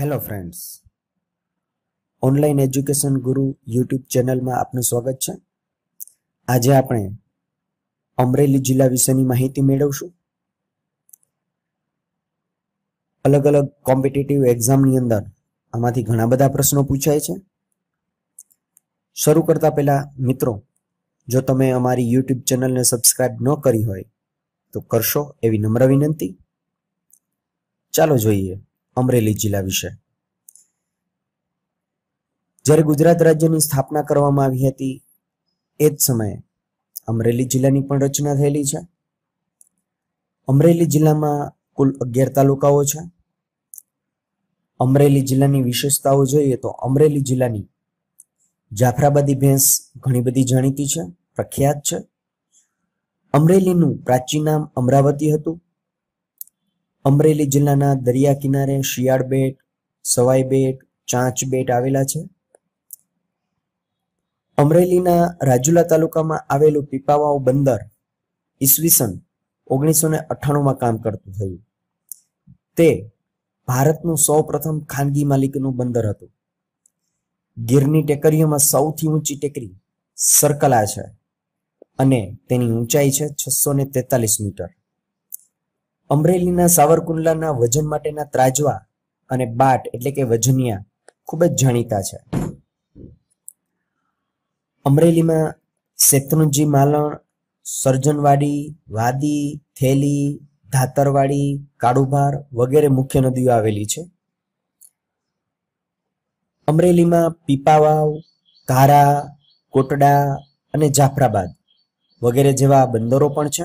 hello friends online education Guru YouTube ચેનલમાં આપનું સ્વાગત છે આજે આપણે અમરેલી જિલ્લા વિશેની માહિતી મેળવશું અલગ અલગ કોમ્પિટિટિવ એક્ઝામની અંદર આમાંથી ઘણા બધા પ્રશ્નો પૂછાય છે શરૂ કરતા પહેલા મિત્રો જો તમે અમારી યુટ્યુબ ચેનલને સબસ્ક્રાઇબ ન કરી હોય તો કરશો એવી નમ્ર વિનંતી ચાલો જોઈએ અમરેલી જિલ્લા વિશે જ્યારે ગુજરાત રાજ્યની સ્થાપના કરવામાં આવી હતી એ જ સમયે અમરેલી જિલ્લાની પણ રચના થયેલી છે અમરેલી જિલ્લામાં કુલ અગિયાર તાલુકાઓ છે અમરેલી જિલ્લાની વિશેષતાઓ જોઈએ તો અમરેલી જિલ્લાની જાફરાબાદી ભેંસ ઘણી બધી જાણીતી છે પ્રખ્યાત છે અમરેલીનું પ્રાચીન નામ અમરાવતી હતું અમરેલી જિલ્લાના દરિયા કિનારે શિયાળ બેટ સવાઈ બેટ ચાંચ બેટ આવેલા છે અમરેલીના રાજુલા તાલુકામાં આવેલું પીપાવાવ બંદર ઈસવીસન ઓગણીસો ને અઠ્ઠાણુંમાં કામ કરતું થયું તે ભારતનું સૌ પ્રથમ ખાનગી માલિકનું બંદર હતું ગીરની ટેકરીઓમાં સૌથી ઊંચી ટેકરી સરકલા છે અને તેની ઊંચાઈ છે છસો ને તેતાલીસ મીટર અમરેલીના સાવરકુંડલાના વજન માટેના ત્રાજવા અને બાટ એટલે કે વજનિયા ખૂબ જ જાણીતા છે અમરેલીમાં શેત્રુંજી માલણ સર્જનવાડી વાદી થેલી ધાતરવાડી કાળુભાર વગેરે મુખ્ય નદીઓ આવેલી છે અમરેલીમાં પીપાવાવ ધારા કોટડા અને જાફરાબાદ વગેરે જેવા બંદરો પણ છે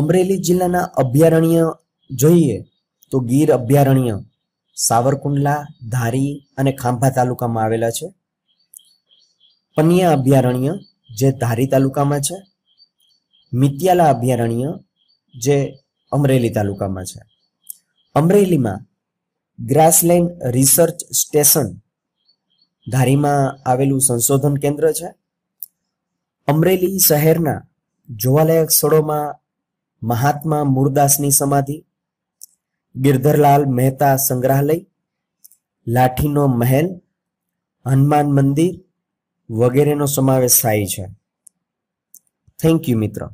અમરેલી જિલ્લાના અભયારણ્ય જોઈએ તો ગીર અભયારણ્ય સાવરકુંડલા ધારી અને ખાંભા તાલુકામાં આવેલા છે પનિયા અભયારણ્ય જે ધારી તાલુકામાં છે મિત્યાલા અભયારણ્ય જે અમરેલી તાલુકામાં છે અમરેલીમાં ગ્રાસલેન્ડ રિસર્ચ સ્ટેશન ધારીમાં આવેલું સંશોધન કેન્દ્ર છે અમરેલી શહેરના જોવાલાયક સ્થળોમાં મહાત્મા મૂળદાસની સમાધિ ગિરધરલાલ મહેતા સંગ્રહાલય લાઠીનો મહેલ હનુમાન મંદિર વગેરેનો સમાવેશ થાય છે થેન્ક યુ મિત્રો